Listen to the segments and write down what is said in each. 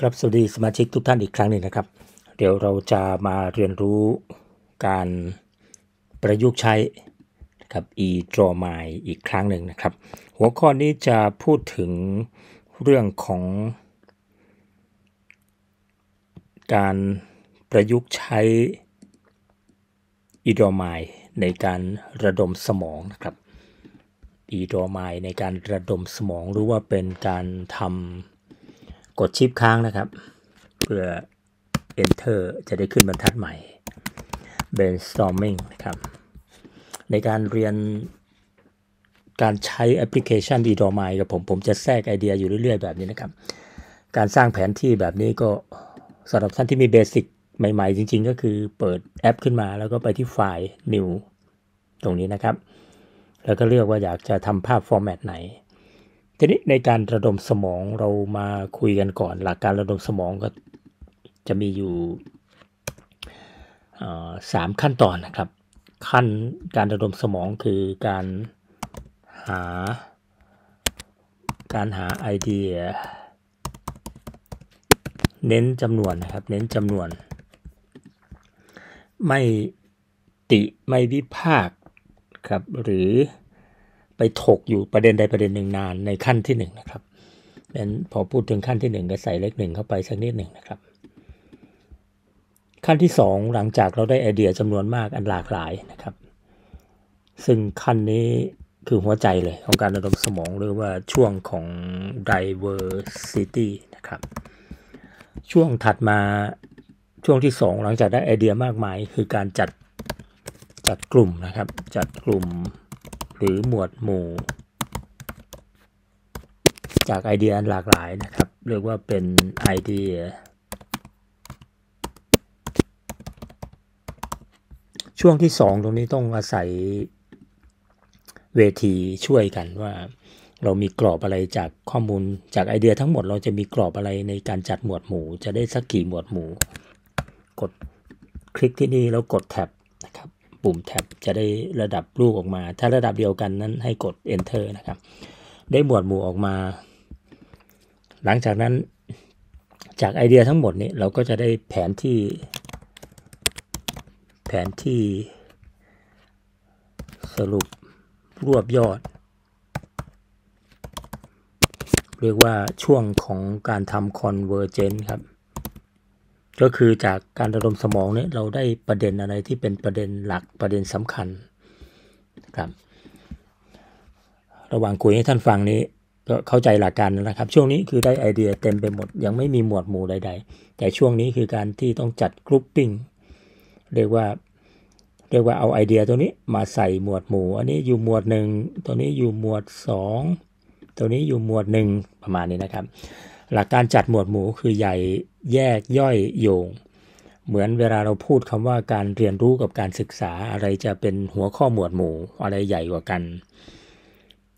ครับสวัสดีสมาชิกทุกท่านอีกครั้งหนึ่งนะครับ เดี๋ยวเราจะมาเรียนรู้การประยุกต์ใช้กครับ e draw my อีกครั้งหนึ่งนะครับ หัวข้อนี้จะพูดถึงเรื่องของ การประยุกต์ใช้ e draw my ในการระดมสมองนะครับ e draw my ในการระดมสมองหรือว่าเป็นการทำกดชิปค้างนะครับ เพื่อ Enter จะได้ขึ้นบรรทัดใหม่ brainstorming นะครับ ในการเรียนการใช้แอปพลิเคชัน e ีดอม i ยกับผม ผมจะแทรกไอเดียอยู่เรื่อย ๆ แบบนี้นะครับ การสร้างแผนที่แบบนี้ก็สำหรับท่านที่มีเบสิกใหม่ ๆ จริงๆ ก็คือเปิดแอปขึ้นมา แล้วก็ไปที่ไฟล์ New ตรงนี้นะครับ แล้วก็เลือกว่าอยากจะทำภาพฟอร์แมตไหนทีนี้ในการระดมสมองเรามาคุยกันก่อน หลักการระดมสมองก็จะมีอยู่สามขั้นตอนนะครับขั้นการระดมสมองคือการหาการหาไอเดียเน้นจำนวนนะครับเน้นจำนวน ไม่ติไม่วิพากครับหรือไปถกอยู่ประเด็นใดประเด็นหนึ่งนาน ในขั้นที่หนึ่งนะครับดังนั้นพอพูดถึงขั้นที่หนึ่งก็ใส่เลขหนึ่งเข้าไปสักนิดหนึ่งนะครับขั้นที่สองหลังจากเราได้ไอเดียจำนวนมากอันหลากหลายนะครับ ซึ่งขั้นนี้คือหัวใจเลยของการระดมสมองหรือว่าช่วงของ diversity นะครับช่วงถัดมาช่วงที่ 2 หลังจากได้ไอเดียมากมายคือการจัดจัดกลุ่มนะครับจัดกลุ่มรือหมวดหมู่จากไอเดียหลากหลายนะครับ เรียกว่าเป็นไอเดียช่วงที่ 2 ตรงนี้ต้องอาศัยเวทีช่วยกันว่า เรามีกรอบอะไรจากข้อมูลจากไอเดีย ทั้งหมดเราจะมีกรอบอะไรในการจัดหมวดหมู่ จะได้สักกี่หมวดหมู่ กดคลิกที่นี่แล้วกดแท็บปุ่มแท็บจะได้ระดับลูกออกมา ถ้าระดับเดียวกันนั้นให้กด enter นะครับ ได้หมวดหมู่ออกมา หลังจากนั้นจากไอเดียทั้งหมดนี้เราก็จะได้แผนที่แผนที่สรุปรวบยอดเรียกว่าช่วงของการทำ convergence ครับก็คือจากการระดมสมองเนี่ยเราได้ประเด็นอะไรที่เป็นประเด็นหลักประเด็นสำคัญครับระหว่างคุยให้ท่านฟังนี้ก็เข้าใจหลักการนะครับ ช่วงนี้คือได้ไอเดีย เต็มไปหมดยังไม่มีหมวดหมู่ใด ๆ แต่ช่วงนี้คือการที่ต้องจัดกรุ๊ปปิ้งเรียกว่าเรียกว่าเอาไอเดียตัวนี้มาใส่หมวดหมู่อันนี้อยู่หมวดหนึ่งตัวนี้อยู่หมวดสองตัวนี้อยู่หมวดหนึ่งประมาณนี้นะครับ หลักการจัดหมวดหมู่คือใหญ่แยกย่อยโยง เหมือนเวลาเราพูดคำว่าการเรียนรู้กับการศึกษาอะไรจะเป็นหัวข้อหมวดหมู่อะไรใหญ่กว่ากัน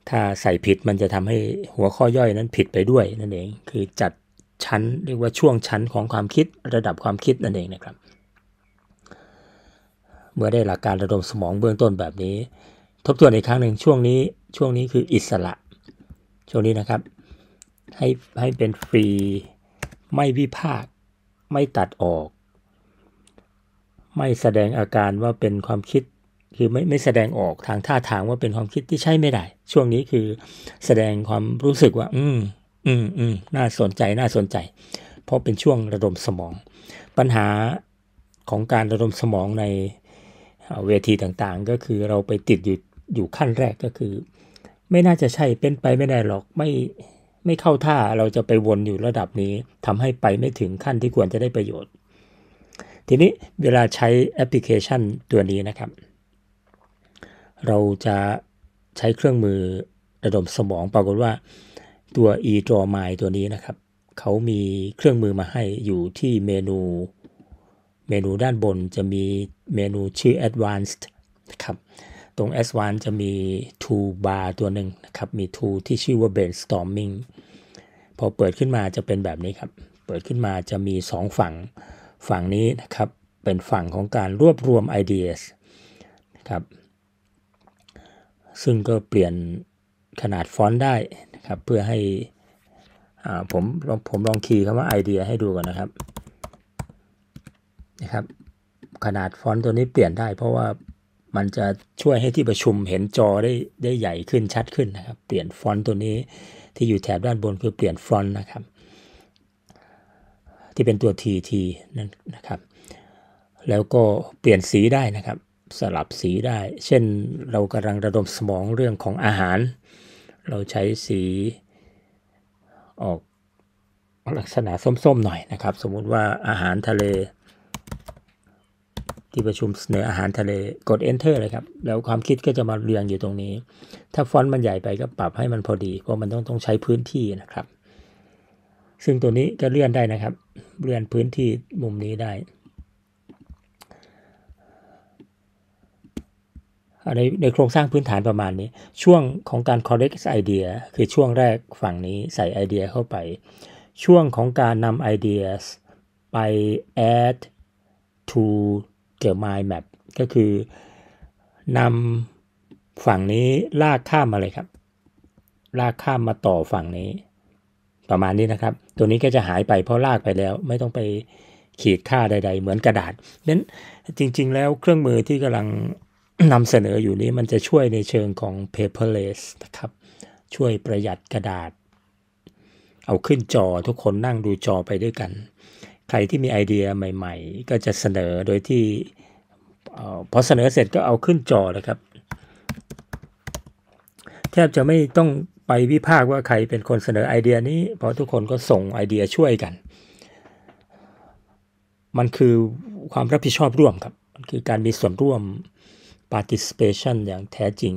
ถ้าใส่ผิดมันจะทำให้หัวข้อย่อยนั้นผิดไปด้วยนั่นเอง คือจัดชั้นเรียกว่าช่วงชั้นของความคิดระดับความคิดนั่นเองนะครับ เมื่อได้หลักการระดมสมองเบื้องต้นแบบนี้ ทบทวนอีกครั้งหนึ่งช่วงนี้ ช่วงนี้คืออิสระ ช่วงนี้นะครับ ให้ให้เป็นฟรีไม่วิพากษ์ไม่ตัดออก ไม่แสดงอาการว่าเป็นความคิด คือไม่ไม่แสดงออกทางท่าทางว่าเป็นความคิดที่ใช่ไม่ได้ ช่วงนี้คือแสดงความรู้สึกว่า อืม อืม อืมน่าสนใจ น่าสนใจ เพราะเป็นช่วงระดมสมอง ปัญหาของการระดมสมองในเวทีต่างๆ ก็คือเราไปติด อยู่อยู่ขั้นแรกก็คือ ไม่น่าจะใช่ เป็นไปไม่ได้หรอกไม่ไม่เข้าท่าเราจะไปวนอยู่ระดับนี้ทำให้ไปไม่ถึงขั้นที่ควรจะได้ประโยชน์ ทีนี้เวลาใช้แอปพลิเคชันตัวนี้นะครับ เราจะใช้เครื่องมือระดมสมองปรากฏว่าตัว e d r a w m y ตัวนี้นะครับเขามีเครื่องมือมาให้อยู่ที่เมนูเมนูด้านบนจะมีเมนูชื่อ advanced นะครับตรง S1 จะมี tool bar ตัวหนึ่งนะครับมี tool ที่ชื่อว่า brainstorming พอเปิดขึ้นมาจะเป็นแบบนี้ครับ เปิดขึ้นมาจะมี 2 ฝั่งฝั่งนี้นะครับเป็นฝั่งของการรวบรวม ideas นะครับซึ่งก็เปลี่ยนขนาดฟอนต์ได้นะครับเพื่อให้ผมผมลองคีย์คำว่าไอเดียให้ดูก่อนนะครับนะครับ ขนาดฟอนต์ตัวนี้เปลี่ยนได้เพราะว่ามันจะช่วยให้ที่ประชุมเห็นจอได้ได้ใหญ่ขึ้นชัดขึ้นนะครับ เปลี่ยนฟอนต์ตัวนี้ที่อยู่แถบด้านบนคือเปลี่ยนฟอนต์นะครับที่เป็นตัว TT นั่นนะครับแล้วก็เปลี่ยนสีได้นะครับสลับสีได้ เช่นเรากำลังระดมสมองเรื่องของอาหาร เราใช้สีออกลักษณะส้มๆ หน่อยนะครับสมมุติว่าอาหารทะเลที่ประชุม เสนออาหารทะเลกด enter เลยครับแล้วความคิดก็จะมาเรียงอยู่ตรงนี้ ถ้าฟอนต์มันใหญ่ไปก็ปรับให้มันพอดี เพราะมันต้องต้องใช้พื้นที่นะครับ ซึ่งตัวนี้ก็เลื่อนได้นะครับ เลื่อนพื้นที่มุมนี้ได้ในในโครงสร้างพื้นฐานประมาณนี้ช่วงของการ c o l l e c t idea คือช่วงแรกฝั่งนี้ใส่ไอเดียเข้าไป ช่วงของการนำไอเดียไป add to เกี่ยวไม้แมปก็คือนำฝั่งนี้ลากข้ามมาเลยครับ ลากข้ามมาต่อฝั่งนี้ ประมาณนี้นะครับ ตัวนี้ก็จะหายไปเพราะลากไปแล้วไม่ต้องไปขีดค่าใดๆเหมือนกระดาษนั้นจริงๆแล้วเครื่องมือที่กำลังนำเสนออยู่นี้มันจะช่วยในเชิงของ paperless นะครับ ช่วยประหยัดกระดาษ เอาขึ้นจอทุกคนนั่งดูจอไปด้วยกันใครที่มีไอเดียใหม่ ๆ ก็จะเสนอโดยที่พอเสนอเสร็จก็เอาขึ้นจอเลยครับ แทบจะไม่ต้องไปวิพากษ์ว่าใครเป็นคนเสนอไอเดียนี้ เพราะทุกคนก็ส่งไอเดียช่วยกัน มันคือความรับผิดชอบร่วมครับมันคือการมีส่วนร่วม participation อย่างแท้จริง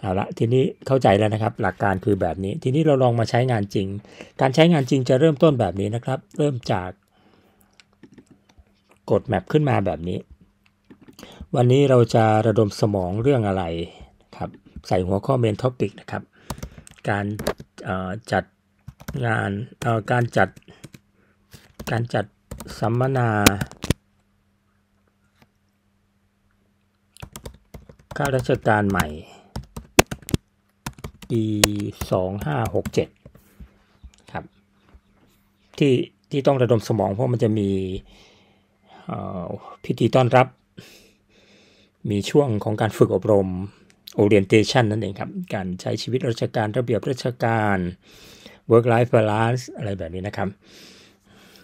เอาละทีนี้เข้าใจแล้วนะครับหลักการคือแบบนี้ทีนี้เราลองมาใช้งานจริง การใช้งานจริงจะเริ่มต้นแบบนี้นะครับ เริ่มจากกดแมปขึ้นมาแบบนี้ วันนี้เราจะระดมสมองเรื่องอะไรครับใส่หัวข้อเมนท็อปิกนะครับการจัดงานการจัดการจัดสัมมนาข้าราชการใหม่ปีสองห้าหกเจ็ดครับที่ที่ต้องระดมสมองเพราะมันจะมีพิธีต้อนรับ มีช่วงของการฝึกอบรม orientation นั่นเองครับการใช้ชีวิตราชการระเบียบราชการ work life balance อะไรแบบนี้นะครับ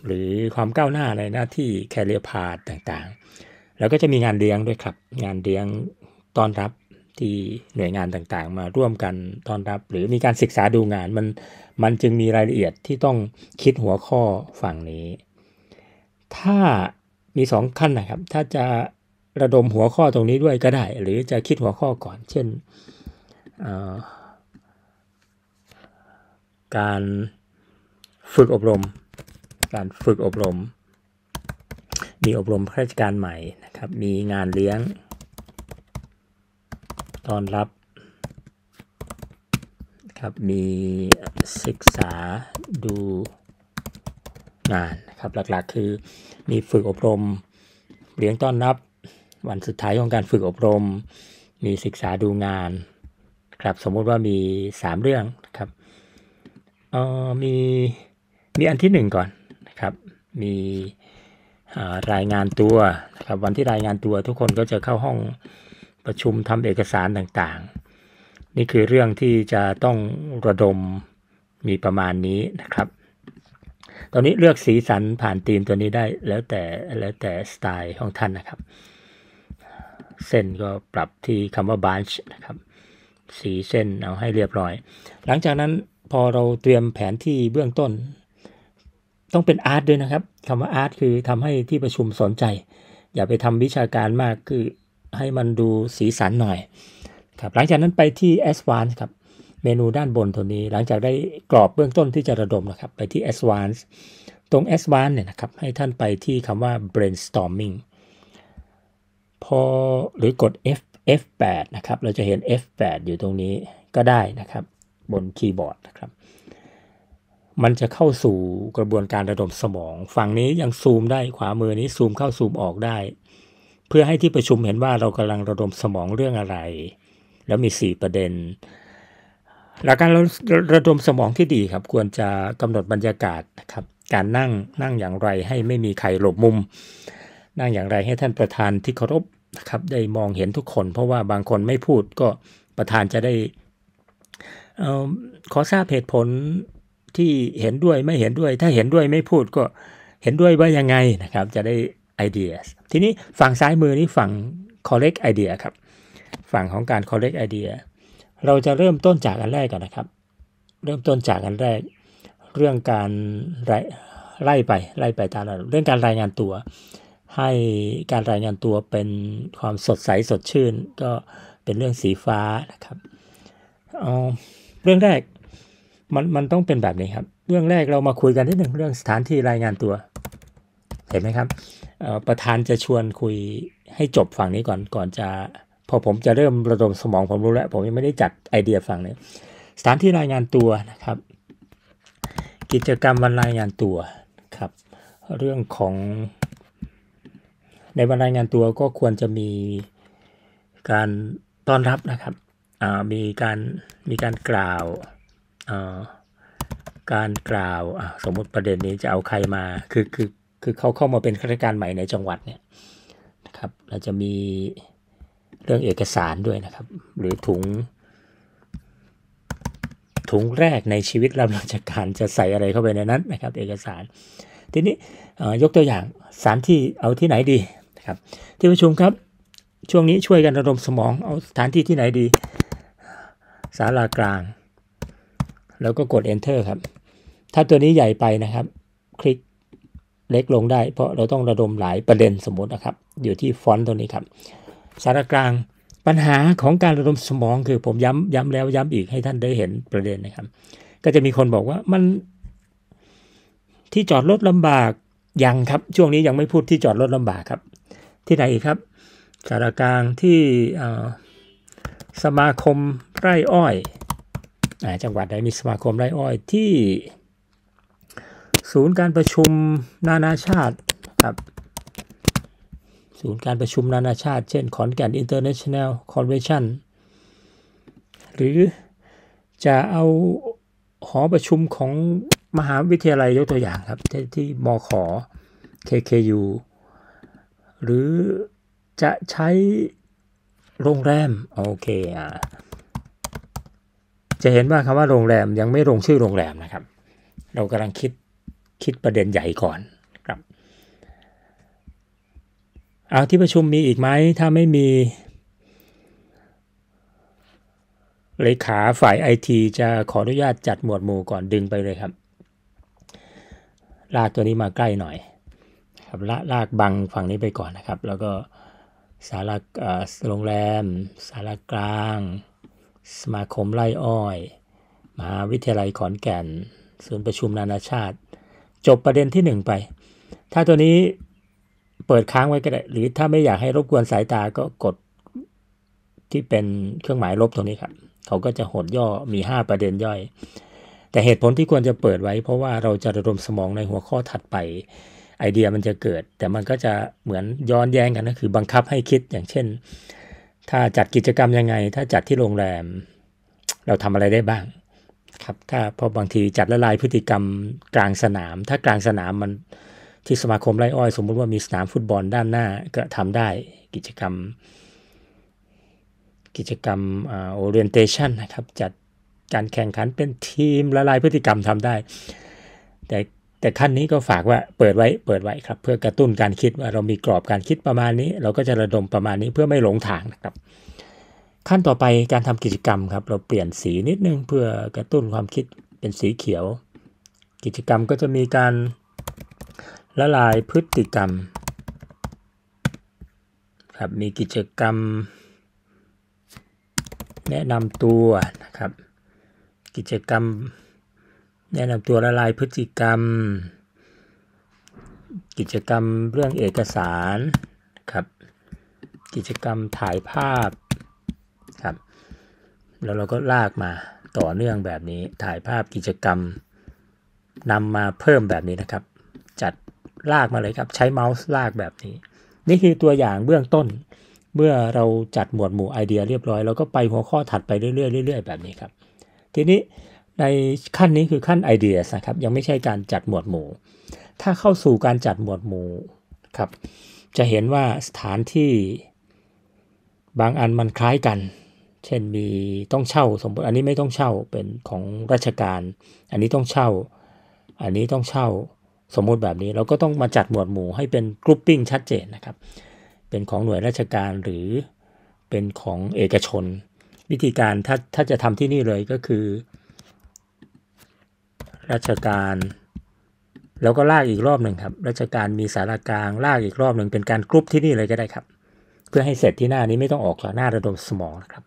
หรือความก้าวหน้าในหน้าที่ c a r ร e r path ต่างๆ แล้วก็จะมีงานเลี้ยงด้วยครับ งานเลี้ยงต้อนรับที่หน่วยงานต่างๆมาร่วมกันต้อนรับหรือมีการศึกษาดูงานมันมันจึงมีรายละเอียดที่ต้องคิดหัวข้อฝั่งนี้ ถ้ามีสองขั้นนะครับ ถ้าจะระดมหัวข้อตรงนี้ด้วยก็ได้หรือจะคิดหัวข้อก่อน เช่นการฝึกอบรม การฝึกอบรม มีอบรมข้าราชการใหม่นะครับมีงานเลี้ยงตอนรับครับมีศึกษาดูงานนะครับหลักๆคือมีฝึกอบรมเลี้ยงต้อนรับ วันสุดท้ายของการฝึกอบรม มีศึกษาดูงานครับสมมุติว่ามี 3 เรื่องครับเออมีมีอันที่ 1 ก่อนนะครับ มีรายงานตัวครับวันที่รายงานตัวทุกคนก็จะเข้าห้องประชุมทำเอกสารต่างๆ นี่คือเรื่องที่จะต้องระดมมีประมาณนี้นะครับ ตอนนี้เลือกสีสันผ่านธีมตัวนี้ได้แล้วแต่แล้วแต่สไตล์ของท่านนะครับ เส้นก็ปรับที่คำว่า bunch นะครับสีเส้นเอาให้เรียบร้อย หลังจากนั้นพอเราเตรียมแผนที่เบื้องต้น ต้องเป็นอาร์ตด้วยนะครับคำว่าอาร์ตคือทำให้ที่ประชุมสนใจ อย่าไปทำวิชาการมากคือให้มันดูสีสันหน่อยครับหลังจากนั้นไปที่ Advanced ครับเมนูด้านบนตัวนี้หลังจากได้กรอบเบื้องต้นที่จะระดมนะครับไปที่ Advanced ตรง Advanced เนี่ยนะครับให้ท่านไปที่คำว่า brainstorming พอหรือกด F F8 นะครับเราจะเห็น F8 อยู่ตรงนี้ก็ได้นะครับบนคีย์บอร์ดนะครับมันจะเข้าสู่กระบวนการระดมสมอง ฝั่งนี้ยังซูมได้ขวามือนี้ซูมเข้าซูมออกได้เพื่อให้ที่ประชุมเห็นว่าเรากำลังระดมสมองเรื่องอะไร แล้วมี 4 ประเด็นหลักการระดมสมองที่ดีครับ ควรจะกำหนดบรรยากาศนะครับการนั่งนั่งอย่างไรให้ไม่มีใครหลบมุม นั่งอย่างไรให้ท่านประธานที่เคารพนะครับได้มองเห็นทุกคน เพราะว่าบางคนไม่พูดก็ประธานจะได้อขอทราบเหตุผลที่เห็นด้วยไม่เห็นด้วย ถ้าเห็นด้วยไม่พูดก็เห็นด้วยว่ายังไงนะครับ จะได้ไอเดียทีนี้ฝั่งซ้ายมือนี้ฝั่ง collect idea ครับ ฝั่งของการ collect idea เราจะเริ่มต้นจากอันแรกก่อนนะครับ เริ่มต้นจากอันแรก เรื่องการไล่ไปไล่ไปตามเรื่องการรายงานตัว ให้การรายงานตัวเป็นความสดใสสดชื่น ก็เป็นเรื่องสีฟ้านะครับเอเรื่องแรกมันมันต้องเป็นแบบนี้ครับ เรื่องแรกเรามาคุยกันนิดหนึ่งเรื่องสถานที่รายงานตัว เห็นไหมครับประธานจะชวนคุยให้จบฝั่งนี้ก่อนก่อนจะพอผมจะเริ่มระดมสมองผมรู้แล้วผมยังไม่ได้จัดไอเดียฝั่งนี้สถานที่รายงานตัวนะครับ กิจกรรมวันรายงานตัวครับ เรื่องของ ในวันรายงานตัวก็ควรจะมีการต้อนรับนะครับมีการมีการกล่าวการกล่าวสมมติประเด็นนี้จะเอาใครมาคือคือคือเขาเข้ามาเป็นข้าราชการใหม่ในจังหวัดเนี่ยนะครับ เราจะมีเรื่องเอกสารด้วยนะครับ หรือถุง ถุงแรกในชีวิตรับราชการจะใส่อะไรเข้าไปในนั้นนะครับ เอกสาร ทีนี้ยกตัวอย่างสารที่เอาที่ไหนดีนะครับที่ประชุมครับ ช่วงนี้ช่วยกันระดมสมองเอาสถานที่ที่ไหนดีศาลากลาง แล้วก็กด enter ครับถ้าตัวนี้ใหญ่ไปนะครับ คลิกเล็กลงได้เพราะเราต้องระดมหลายประเด็นสมมตินะครับอยู่ที่ฟอนต์ตัวนี้ครับ สารกลางปัญหาของการระดมสมองคือผมย้ำย้ำแล้วย้ำอีกให้ท่านได้เห็นประเด็นนะครับ ก็จะมีคนบอกว่ามันที่จอดรถลำบากยังครับ ช่วงนี้ยังไม่พูดที่จอดรถลำบากครับ ที่ไหนอีกครับ สารกลางที่สมาคมไร่อ้อยอจังหวัดใดมีสมาคมไร่อ้อยที่ศูนย์การประชุม นานาชาติครับศูนย์การประชุมนานาชาติ เช่นขอนแก่นอินตอร์เนชั่นแนลคอนเวนชั่นหรือจะเอาหอประชุมของมหาวิทยาลัยยกตัวอย่างครับ ที่ มขอ KKU หรือจะใช้โรงแรมโอเคอ่ะจะเห็นว่าคำว่าโรงแรมยังไม่ลงชื่อโรงแรมนะครับเรากำลังคิดคิดประเด็นใหญ่ก่อนครับเอาที่ประชุมมีอีกไหมถ้าไม่มีเลขาฝ่ายไอทีจะขออนุญาตจัดหมวดหมู่ก่อนดึงไปเลยครับ ลากตัวนี้มาใกล้หน่อยครับลลากบังฝั่งนี้ไปก่อนนะครับ แล้วก็สาราโรงแรม สารากลาง สมาคมไร่อ้อย มหาวิทยาลัยขอนแก่น ศูนย์ประชุมนานาชาติจบประเด็นที่1ไป ถ้าตัวนี้เปิดค้างไว้ก็ได้ หรือถ้าไม่อยากให้รบกวนสายตา ก็กดที่เป็นเครื่องหมายลบตรงนี้ครับ เขาก็จะหดย่อมี5ประเด็นย่อย แต่เหตุผลที่ควรจะเปิดไว้ เพราะว่าเราจะระดมสมองในหัวข้อถัดไป ไอเดียมันจะเกิด แต่มันก็จะเหมือนย้อนแย้งกันนะคือ บังคับให้คิดอย่างเช่น ถ้าจัดกิจกรรมยังไง ถ้าจัดที่โรงแรม เราทำอะไรได้บ้างครับถ้าพอบางทีจัดละลายพฤติกรรมกลางสนาม ถ้ากลางสนามมันที่สมาคมไร่อ้อย สมมุติว่ามีสนามฟุตบอลด้านหน้า ก็ทำได้กิจกรรมกิจกรรมโอเรียนเทชันนะครับจัดการแข่งขันเป็นทีมละลายพฤติกรรมทำได้ แต่แต่ขั้นนี้ก็ฝากว่าเปิดไว้เปิดไว้ครับ เพื่อกระตุ้นการคิดว่าเรามีกรอบการคิดประมาณนี้ เราก็จะระดมประมาณนี้เพื่อไม่หลงทางนะครับขั้นต่อไปการทำกิจกรรมครับเราเปลี่ยนสีนิดนึงเพื่อกระตุ้นความคิดเป็นสีเขียว กิจกรรมก็จะมีการละลายพฤติกรรมครับมีกิจกรรม แนะนำตัวนะครับกิจกรรมแนะนำตัวละลายพฤติกรรม กิจกรรมเรื่องเอกสารครับกิจกรรมถ่ายภาพแล้วเราก็ลากมาต่อเนื่องแบบนี้ ถ่ายภาพกิจกรรมนำมาเพิ่มแบบนี้นะครับ จัดลากมาเลยครับ ใช้เมาส์ลากแบบนี้ นี่คือตัวอย่างเบื้องต้น เมื่อเราจัดหมวดหมู่ไอเดียเรียบร้อยเราก็ไปหัวข้อถัดไปเรื่อยๆเรื่อยๆแบบนี้ครับ ทีนี้ในขั้นนี้คือขั้นไอเดียนะครับ ยังไม่ใช่การจัดหมวดหมู่ ถ้าเข้าสู่การจัดหมวดหมู่ครับจะเห็นว่าสถานที่บางอันมันคล้ายกันเช่นมีต้องเช่าสมมติอันนี้ไม่ต้องเช่าเป็นของราชการ อันนี้ต้องเช่า อันนี้ต้องเช่าสมมติแบบนี้ เราก็ต้องมาจัดหมวดหมู่ ให้เป็นกรุ๊ปปิ้งชัดเจนนะครับ เป็นของหน่วยราชการหรือเป็นของเอกชนวิธีการถ้าถ้าจะทำที่นี่เลยก็คือ ราชการ แล้วก็ลากอีกรอบหนึ่งครับ ราชการมีสารกลางลากอีกรอบหนึ่งเป็นการกรุ๊ปที่นี่เลยก็ได้ครับเพื่อให้เสร็จที่หน้านี้ไม่ต้องออกจากหน้าระดมสมองนะครับ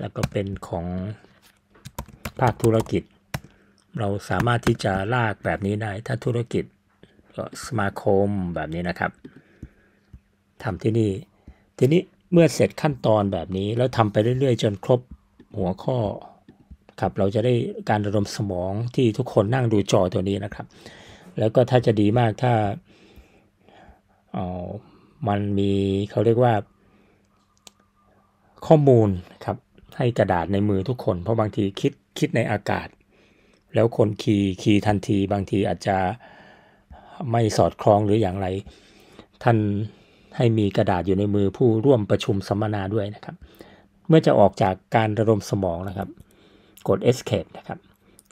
แล้วก็เป็นของภาคธุรกิจ เราสามารถที่จะลากแบบนี้ได้ถ้าธุรกิจก็สมาคมแบบนี้นะครับทำที่นี่ทีนี้เมื่อเสร็จขั้นตอนแบบนี้ แล้วทำไปเรื่อยๆ จนครบหัวข้อครับเราจะได้การระดมสมองที่ทุกคนนั่งดูจอตัวนี้นะครับ แล้วก็ถ้าจะดีมากถ้าเออมันมีเขาเรียกว่า ข้อมูลครับให้กระดาษในมือทุกคน เพราะบางทีคิดคิดในอากาศ แล้วคนคีย์คีย์ทันที บางทีอาจจะไม่สอดคล้องหรืออย่างไรท่านให้มีกระดาษอยู่ในมือผู้ร่วมประชุมสัมมนาด้วยนะครับ เมื่อจะออกจากการระดมสมองนะครับกด escape นะครับ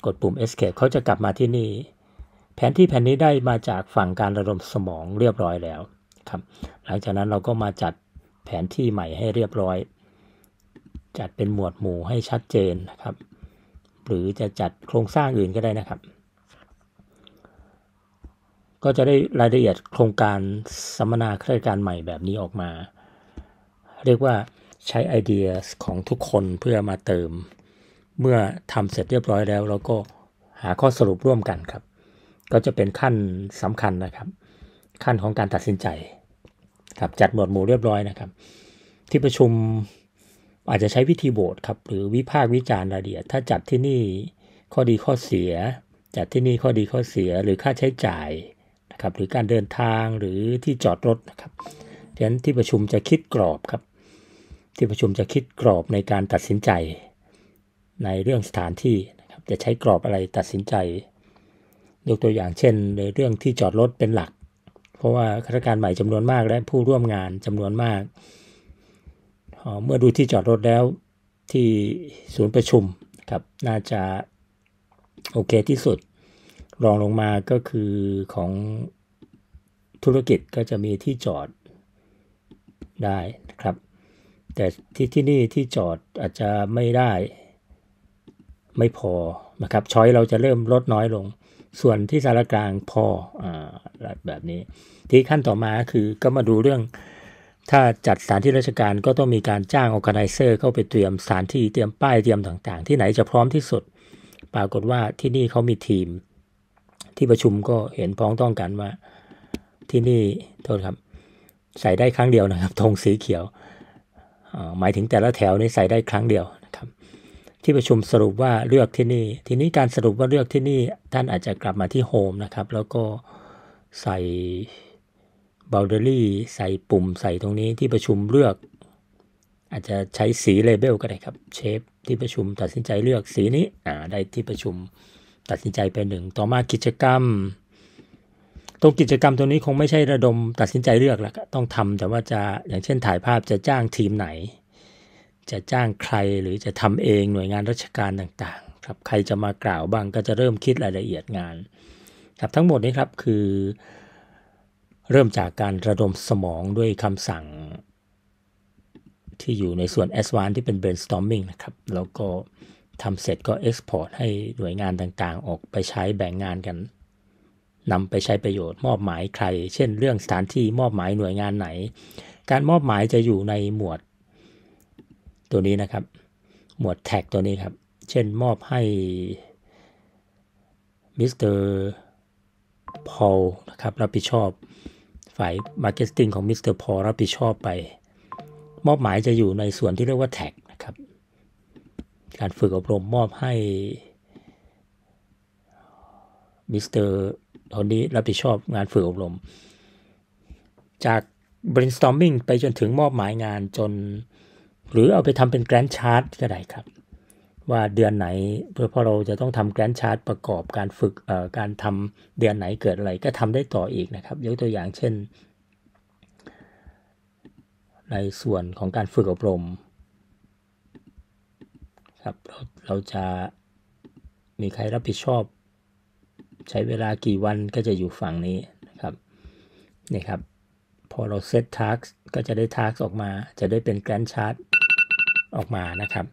กดปุ่ม escape เขาจะกลับมาที่นี่แผนที่แผ่นนี้ได้มาจากฝั่งการระดมสมองเรียบร้อยแล้วครับหลังจากนั้นเราก็มาจัดแผนที่ใหม่ให้เรียบร้อยจัดเป็นหมวดหมู่ให้ชัดเจนนะครับ หรือจะจัดโครงสร้างอื่นก็ได้นะครับ ก็จะได้รายละเอียดโครงการสัมมนาข้าราชการใหม่แบบนี้ออกมา เรียกว่าใช้ไอเดียของทุกคนเพื่อมาเติม เมื่อทำเสร็จเรียบร้อยแล้วเราก็หาข้อสรุปร่วมกันครับ ก็จะเป็นขั้นสำคัญนะครับ ขั้นของการตัดสินใจครับจัดหมวดหมู่เรียบร้อยนะครับ ที่ประชุมอาจจะใช้วิธีโบสครับหรือวิพากษ์วิจารณ์รายละเอียดถ้าจัดที่นี่ข้อดีข้อเสียจัดที่นี่ข้อดีข้อเสียหรือค่าใช้จ่ายนะครับหรือการเดินทางหรือที่จอดรถนะครับดังนั้นที่ประชุมจะคิดกรอบครับ ที่ประชุมจะคิดกรอบในการตัดสินใจ ในเรื่องสถานที่นะครับจะใช้กรอบอะไรตัดสินใจ ยกตัวอย่างเช่น ในเรื่องที่จอดรถเป็นหลัก เพราะว่าข้าราชการใหม่จำนวนมากและผู้ร่วมงานจำนวนมากเมื่อดูที่จอดรถแล้วที่ศูนย์ประชุมครับ น่าจะโอเคที่สุดรองลงมาก็คือของธุรกิจก็จะมีที่จอดได้ครับ แต่ที่ที่นี่ที่จอดอาจจะไม่ได้ไม่พอนะครับช้อยเราจะเริ่มลดน้อยลง ส่วนที่สารกลางพออแบบนี้ ที่ขั้นต่อมาคือก็มาดูเรื่องถ้าจัดสถานที่ราชการก็ต้องมีการจ้างออแกไนเซอร์เข้าไปเตรียมสถานที่เตรียมป้ายเตรียมต่างๆ ที่ไหนจะพร้อมที่สุด ปรากฏว่าที่นี่เขามีทีม ที่ประชุมก็เห็นพ้องต้องกันว่า ที่นี่โทษครับ ใส่ได้ครั้งเดียวนะครับธงสีเขียว หมายถึงแต่ละแถวนี่ใส่ได้ครั้งเดียวนะครับ ที่ประชุมสรุปว่าเลือกที่นี่ ทีนี้การสรุปว่าเลือกที่นี่ท่านอาจจะกลับมาที่โฮมนะครับแล้วก็ใส่บาลเดอรี่ใส่ปุ่มใส่ตรงนี้ที่ประชุมเลือก อาจจะใช้สีเลเบลก็ได้ครับเชฟที่ประชุมตัดสินใจเลือกสีนี้อ่าได้ที่ประชุมตัดสินใจไปหนึ่งต่อมากิจกรรม ตรงกิจกรรมตรงนี้คงไม่ใช่ระดมตัดสินใจเลือกแล้วต้องทำ แต่ว่าจะอย่างเช่นถ่ายภาพจะจ้างทีมไหน จะจ้างใครหรือจะทำเองหน่วยงานราชการต่างๆ ครับใครจะมากล่าวบ้างก็จะเริ่มคิดรายละเอียดงาน ครับทั้งหมดนี้ครับคือเริ่มจากการระดมสมองด้วยคำสั่ง ที่อยู่ในส่วน s 1ที่เป็น brainstorming นะครับ แล้วก็ทำเสร็จก็ export ให้หน่วยงานต่างๆ ออกไปใช้แบ่งงานกัน นำไปใช้ประโยชน์มอบหมายใคร เช่นเรื่องสถานที่มอบหมายหน่วยงานไหน การมอบหมายจะอยู่ในหมวด ตัวนี้นะครับ หมวดแท็กตัวนี้ครับ เช่นมอบให้มิสเตอร์พอลนะครับรับผิดชอบฝ่ายมา์เก็ตติ้งของมิสเตอร์พอรับผิดชอบไป มอบหมายจะอยู่ในส่วนที่เรียกว่า แท็กนะครับ การฝึกอบรมมอบให้มิสเตอร์ตอนนี้รับผิดชอบงานฝึกอบรม จาก brainstorming ไปจนถึงมอบหมายงานจน หรือเอาไปทำเป็นแกรนชาร์ตก็ได้ครับว่าเดือนไหนเพื่อพอเราจะต้องทำแกรนชาร์ตประกอบการฝึกการทำเดือนไหนเกิดอะไรก็ทำได้ต่ออีกนะครับ ยกตัวอย่างเช่น ในส่วนของการฝึกอบรม ครับเราเราจะมีใครรับผิดชอบ ใช้เวลากี่วันก็จะอยู่ฝั่งนี้นะครับนี่ครับ พอเราเซตทาร์กก็จะได้ทาร์กออกมา จะได้เป็นแกรนชาร์ตออกมานะครับ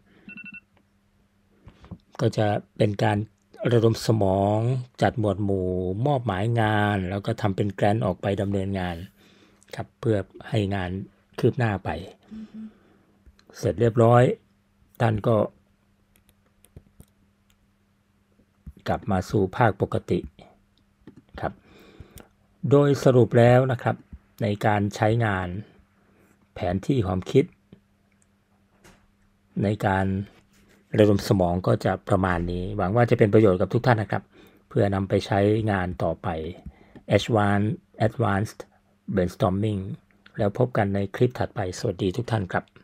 ก็จะเป็นการระดมสมองจัดหมวดหมู่มอบหมายงาน แล้วก็ทำเป็นแกรนออกไปดำเนินงานครับ เพื่อให้งานคืบหน้าไป เสร็จเรียบร้อยท่านก็ กลับมาสู่ภาคปกติครับ โดยสรุปแล้วนะครับ ในการใช้งานแผนที่ความคิด ในการระดมสมองก็จะประมาณนี้ หวังว่าจะเป็นประโยชน์กับทุกท่านนะครับ เพื่อนำไปใช้งานต่อไป Advanced Advanced Brainstorming แล้วพบกันในคลิปถัดไป สวัสดีทุกท่านครับ